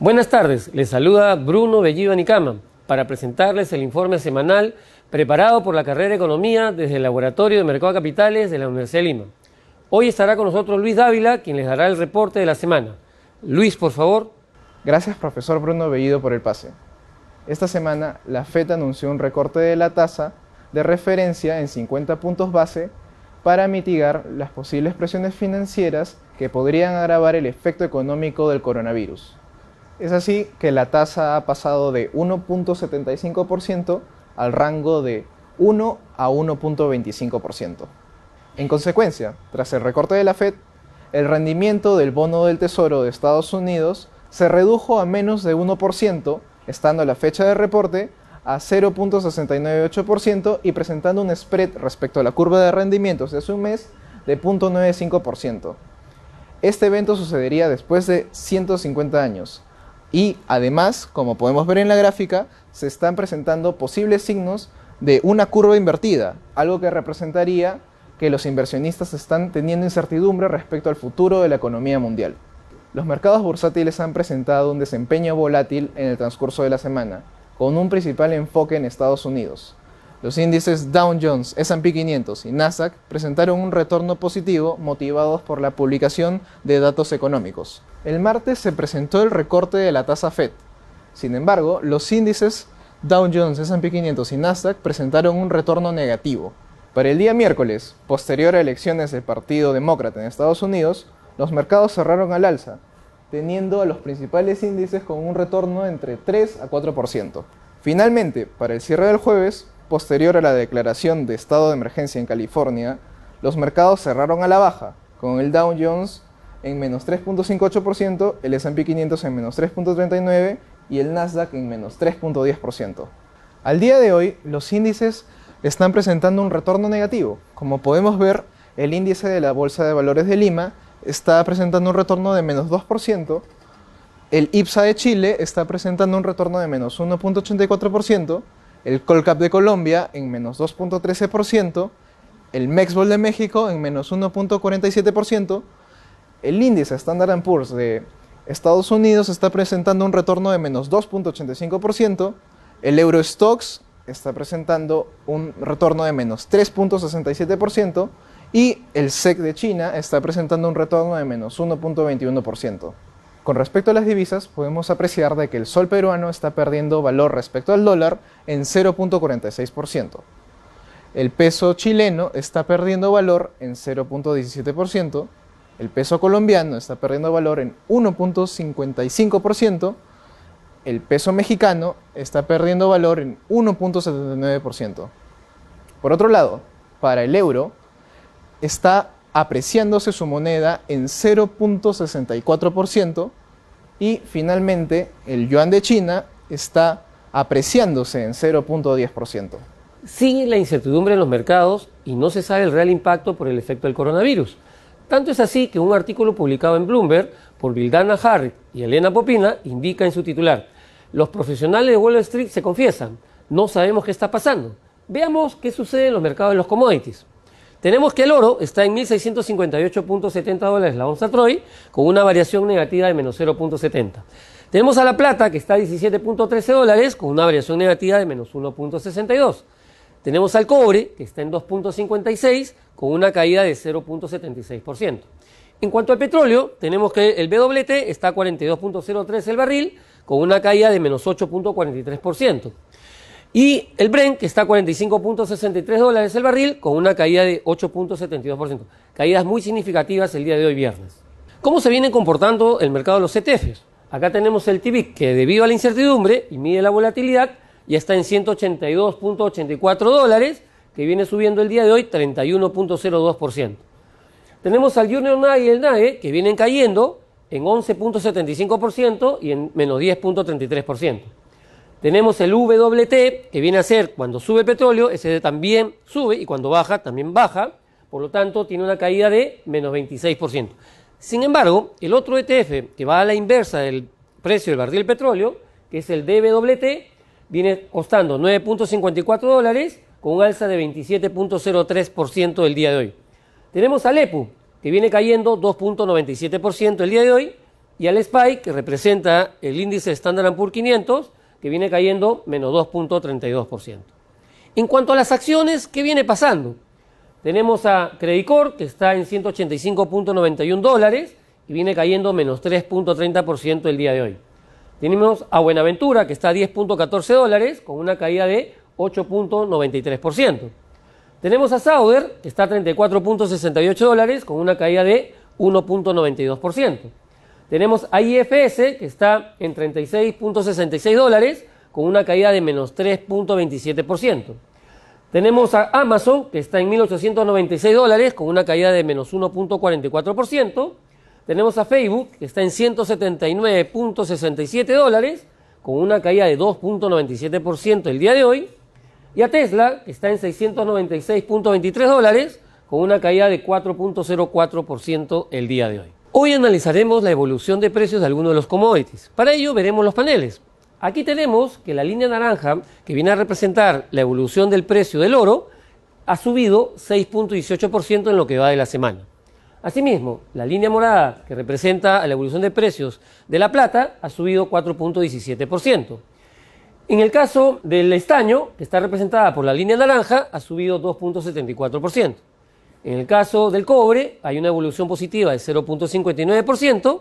Buenas tardes, les saluda Bruno Bellido Anicama para presentarles el informe semanal preparado por la carrera de Economía desde el Laboratorio de Mercado de Capitales de la Universidad de Lima. Hoy estará con nosotros Luis Dávila, quien les dará el reporte de la semana. Luis, por favor. Gracias, profesor Bruno Bellido, por el pase. Esta semana, la FED anunció un recorte de la tasa de referencia en 50 puntos base para mitigar las posibles presiones financieras que podrían agravar el efecto económico del coronavirus. Es así que la tasa ha pasado de 1.75% al rango de 1 a 1.25%. En consecuencia, tras el recorte de la Fed, el rendimiento del bono del Tesoro de Estados Unidos se redujo a menos de 1%, estando la fecha de reporte a 0.698% y presentando un spread respecto a la curva de rendimientos de un mes de 0.95%. Este evento sucedería después de 150 años, y además, como podemos ver en la gráfica, se están presentando posibles signos de una curva invertida, algo que representaría que los inversionistas están teniendo incertidumbre respecto al futuro de la economía mundial. Los mercados bursátiles han presentado un desempeño volátil en el transcurso de la semana, con un principal enfoque en Estados Unidos, los índices Dow Jones, S&P 500 y Nasdaq presentaron un retorno positivo motivados por la publicación de datos económicos. El martes se presentó el recorte de la tasa Fed. Sin embargo, los índices Dow Jones, S&P 500 y Nasdaq presentaron un retorno negativo. Para el día miércoles, posterior a elecciones del Partido Demócrata en Estados Unidos, los mercados cerraron al alza, teniendo a los principales índices con un retorno entre 3 a 4%. Finalmente, para el cierre del jueves, Posterior a la declaración de estado de emergencia en California, los mercados cerraron a la baja, con el Dow Jones en menos 3.58%, el SP 500 en menos 3.39% y el Nasdaq en menos 3.10%. Al día de hoy, los índices están presentando un retorno negativo. Como podemos ver, el índice de la Bolsa de Valores de Lima está presentando un retorno de menos 2%, el IPSA de Chile está presentando un retorno de menos 1.84%, el Colcap de Colombia en menos 2.13%, el Mexbol de México en menos 1.47%, el índice Standard Poor's de Estados Unidos está presentando un retorno de menos 2.85%, el Eurostox está presentando un retorno de menos 3.67% y el SEC de China está presentando un retorno de menos 1.21%. Con respecto a las divisas, podemos apreciar de que el sol peruano está perdiendo valor respecto al dólar en 0.46%. El peso chileno está perdiendo valor en 0.17%, el peso colombiano está perdiendo valor en 1.55%, el peso mexicano está perdiendo valor en 1.79%. Por otro lado, para el euro está apreciándose su moneda en 0.64% y finalmente el yuan de China está apreciándose en 0.10%. Sigue la incertidumbre en los mercados y no se sabe el real impacto por el efecto del coronavirus. Tanto es así que un artículo publicado en Bloomberg por Vildana Harris y Elena Popina indica en su titular, los profesionales de Wall Street se confiesan, no sabemos qué está pasando. Veamos qué sucede en los mercados de los commodities. Tenemos que el oro está en 1658.70 dólares la onza Troy, con una variación negativa de menos 0.70. Tenemos a la plata que está a 17.13 dólares, con una variación negativa de menos 1.62. Tenemos al cobre que está en 2.56, con una caída de 0.76%. En cuanto al petróleo, tenemos que el BWT está a 42.03 el barril, con una caída de menos 8.43%. Y el Brent, que está a 45.63 dólares el barril, con una caída de 8.72%. Caídas muy significativas el día de hoy viernes. ¿Cómo se viene comportando el mercado de los ETFs? Acá tenemos el TIBIC, que debido a la incertidumbre y mide la volatilidad, ya está en 182.84 dólares, que viene subiendo el día de hoy 31.02%. Tenemos al Junior NAE y el NAE, que vienen cayendo en 11.75% y en menos 10.33%. Tenemos el WT, que viene a ser cuando sube el petróleo, ese también sube y cuando baja, también baja. Por lo tanto, tiene una caída de menos 26%. Sin embargo, el otro ETF que va a la inversa del precio del barril del petróleo, que es el DWT, viene costando 9.54 dólares con un alza de 27.03% el día de hoy. Tenemos al EPU, que viene cayendo 2.97% el día de hoy, y al SPY, que representa el índice Standard Poor's 500, que viene cayendo menos 2.32%. En cuanto a las acciones, ¿qué viene pasando? Tenemos a Credicor, que está en 185.91 dólares y viene cayendo menos 3.30% el día de hoy. Tenemos a Buenaventura, que está a 10.14 dólares, con una caída de 8.93%. Tenemos a Sauer, que está a 34.68 dólares, con una caída de 1.92%. Tenemos a IFS, que está en 36.66 dólares, con una caída de menos 3.27%. Tenemos a Amazon, que está en 1.896 dólares, con una caída de menos 1.44%. Tenemos a Facebook, que está en 179.67 dólares, con una caída de 2.97% el día de hoy. Y a Tesla, que está en 696.23 dólares, con una caída de 4.04% el día de hoy. Hoy analizaremos la evolución de precios de algunos de los commodities. Para ello veremos los paneles. Aquí tenemos que la línea naranja, que viene a representar la evolución del precio del oro, ha subido 6.18% en lo que va de la semana. Asimismo, la línea morada, que representa la evolución de precios de la plata, ha subido 4.17%. En el caso del estaño, que está representada por la línea naranja, ha subido 2.74%. En el caso del cobre hay una evolución positiva de 0.59%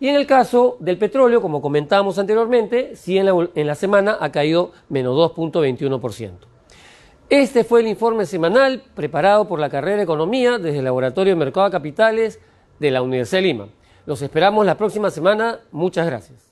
y en el caso del petróleo, como comentábamos anteriormente, sí en la, en la semana ha caído menos 2.21%. Este fue el informe semanal preparado por la carrera de Economía desde el Laboratorio de Mercado de Capitales de la Universidad de Lima. Los esperamos la próxima semana. Muchas gracias.